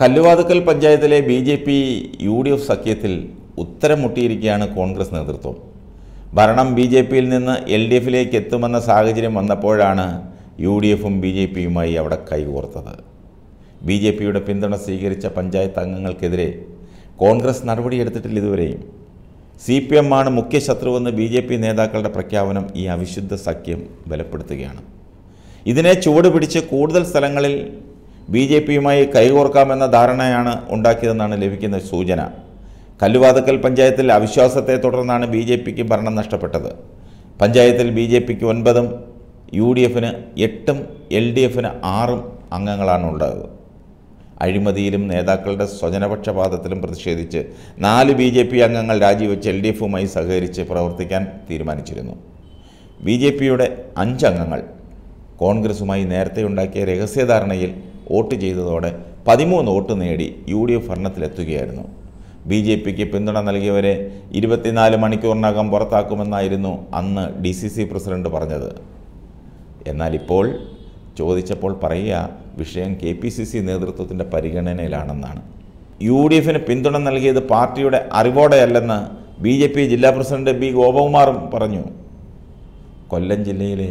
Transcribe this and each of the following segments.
കല്ലുവാതുക്കൽ പഞ്ചായത്തിലെ B J P U D F സഖ്യത്തിൽ ഉത്തരം മുട്ടിയിരിക്കുകയാണ് കോൺഗ്രസ് നേതൃത്വം ഭരണം ബി ജെ പിയിൽ നിന്ന് എൽ ഡി എഫിലേക്ക് എത്തുമെന്ന സാഹചര്യം വന്നപ്പോഴാണ് യു ഡി എഫും ബി ജെ പിയുമായി അവിടെ കൈകോർത്തത് ബി ജെ പിയുടെ പിന്തുണ സ്വീകരിച്ച പഞ്ചായത്ത് അംഗങ്ങൾക്കെതിരെ കോൺഗ്രസ് നടപടിയെടുത്തിട്ടില്ല ഇതുവരെയും സി പി എം ആണ് മുഖ്യ ശത്രുവെന്ന് ബി ജെ പി നേതാക്കളുടെ പ്രഖ്യാപനം ഈ അവിശുദ്ധ സഖ്യം ബലപ്പെടുത്തുകയാണ് ഇതിനെ ചുവട് പിടിച്ച് കൂടുതൽ സ്ഥലങ്ങളിൽ ബി ജെ പിയുമായി കൈകോർക്കാമെന്ന ധാരണയാണ് ഉണ്ടാക്കിയതെന്നാണ് ലഭിക്കുന്ന സൂചന കല്ലുവാതക്കൽ പഞ്ചായത്തിൽ അവിശ്വാസത്തെ തുടർന്നാണ് ബി ജെ പിക്ക് ഭരണം നഷ്ടപ്പെട്ടത് പഞ്ചായത്തിൽ ബി ജെ പിക്ക് ഒൻപതും യു ഡി എഫിന് എട്ടും എൽ ഡി എഫിന് ആറും ഉണ്ടായത് അഴിമതിയിലും നേതാക്കളുടെ സ്വജനപക്ഷപാതത്തിലും പ്രതിഷേധിച്ച് നാല് ബി ജെ പി അംഗങ്ങൾ രാജിവെച്ച് എൽ ഡി എഫുമായി സഹകരിച്ച് പ്രവർത്തിക്കാൻ തീരുമാനിച്ചിരുന്നു ബി ജെ പിയുടെ അഞ്ചംഗങ്ങൾ കോൺഗ്രസുമായി നേരത്തെ ഉണ്ടാക്കിയ രഹസ്യധാരണയിൽ വോട്ട് ചെയ്തതോടെ പതിമൂന്ന് വോട്ട് നേടി യു ഡി എഫ് ഭരണത്തിലെത്തുകയായിരുന്നു ബി ജെ പിക്ക് പിന്തുണ നൽകിയവരെ ഇരുപത്തിനാല് മണിക്കൂറിനകം പുറത്താക്കുമെന്നായിരുന്നു അന്ന് ഡി സി സി പ്രസിഡന്റ് പറഞ്ഞത് എന്നാൽ ഇപ്പോൾ ചോദിച്ചപ്പോൾ പറയുക വിഷയം കെ പി സി സി നേതൃത്വത്തിൻ്റെ പരിഗണനയിലാണെന്നാണ് യു ഡി എഫിന് പിന്തുണ നൽകിയത് പാർട്ടിയുടെ അറിവോടെയല്ലെന്ന് ബി ജെ പി ജില്ലാ പ്രസിഡന്റ് ബി ഗോപകുമാറും പറഞ്ഞു കൊല്ലം ജില്ലയിലെ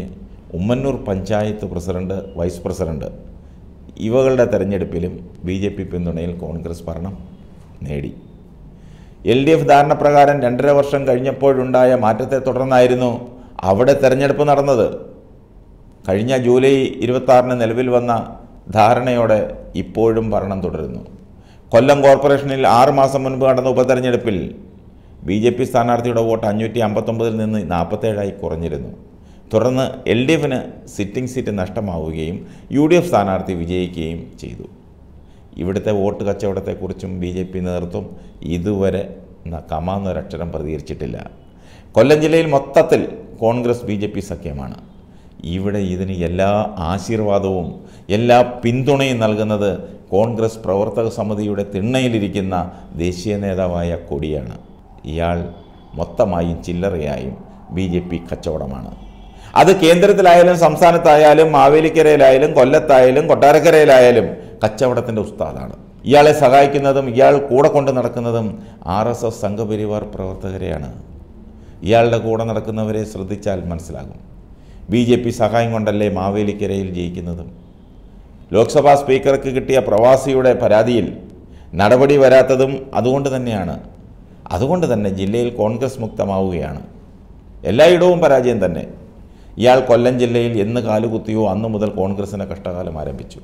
Ummannur panchayat president vice president ഇവകളുടെ തെരഞ്ഞെടുപ്പിലും ബി ജെ പി പിന്തുണയിൽ കോൺഗ്രസ് ഭരണം നേടി എൽ ഡി എഫ് ധാരണപ്രകാരം രണ്ടര വർഷം കഴിഞ്ഞപ്പോഴുണ്ടായ മാറ്റത്തെ തുടർന്നായിരുന്നു അവിടെ തെരഞ്ഞെടുപ്പ് നടന്നത് കഴിഞ്ഞ ജൂലൈ ഇരുപത്താറിന് നിലവിൽ വന്ന ധാരണയോടെ ഇപ്പോഴും ഭരണം തുടരുന്നു കൊല്ലം കോർപ്പറേഷനിൽ ആറ് മാസം മുൻപ് നടന്ന ഉപതെരഞ്ഞെടുപ്പിൽ ബി ജെ പി സ്ഥാനാർത്ഥിയുടെ വോട്ട് അഞ്ഞൂറ്റി അമ്പത്തൊമ്പതിൽ നിന്ന് നാൽപ്പത്തേഴായി കുറഞ്ഞിരുന്നു തുടർന്ന് എൽ ഡി എഫിന് സിറ്റിംഗ് സീറ്റ് നഷ്ടമാവുകയും യു ഡി എഫ് സ്ഥാനാർത്ഥി വിജയിക്കുകയും ചെയ്തു ഇവിടുത്തെ വോട്ട് കച്ചവടത്തെക്കുറിച്ചും ബി ജെ പി നേതൃത്വം ഇതുവരെ കമാന്നൊരക്ഷരം പ്രതികരിച്ചിട്ടില്ല കൊല്ലം ജില്ലയിൽ മൊത്തത്തിൽ കോൺഗ്രസ് ബി ജെ പി സഖ്യമാണ് ഇവിടെ ഇതിന് എല്ലാ ആശീർവാദവും എല്ലാ പിന്തുണയും നൽകുന്നത് കോൺഗ്രസ് പ്രവർത്തക സമിതിയുടെ തിണ്ണയിലിരിക്കുന്ന ദേശീയ നേതാവായ കൊടിയാണ് ഇയാൾ മൊത്തമായും ചില്ലറയായും ബി ജെ പി കച്ചവടമാണ് അത് കേന്ദ്രത്തിലായാലും സംസ്ഥാനത്തായാലും മാവേലിക്കരയിലായാലും കൊല്ലത്തായാലും കൊട്ടാരക്കരയിലായാലും കച്ചവടത്തിൻ്റെ ഉസ്താദാണ് ഇയാളെ സഹായിക്കുന്നതും ഇയാൾ കൂടെ കൊണ്ട് നടക്കുന്നതും ആർ എസ് എസ് സംഘപരിവാർ പ്രവർത്തകരെയാണ് ഇയാളുടെ കൂടെ നടക്കുന്നവരെ ശ്രദ്ധിച്ചാൽ മനസ്സിലാകും ബി ജെ പി സഹായം കൊണ്ടല്ലേ മാവേലിക്കരയിൽ ജയിക്കുന്നതും ലോക്സഭാ സ്പീക്കർക്ക് കിട്ടിയ പ്രവാസിയുടെ പരാതിയിൽ നടപടി വരാത്തതും അതുകൊണ്ട് തന്നെയാണ് അതുകൊണ്ട് തന്നെ ജില്ലയിൽ കോൺഗ്രസ് മുക്തമാവുകയാണ് എല്ലായിടവും പരാജയം തന്നെ ഇയാൾ കൊല്ലം ജില്ലയിൽ എന്ന് കാലുകുത്തിയോ അന്നു മുതൽ കോൺഗ്രസിന് കഷ്ടകാലം ആരംഭിച്ചു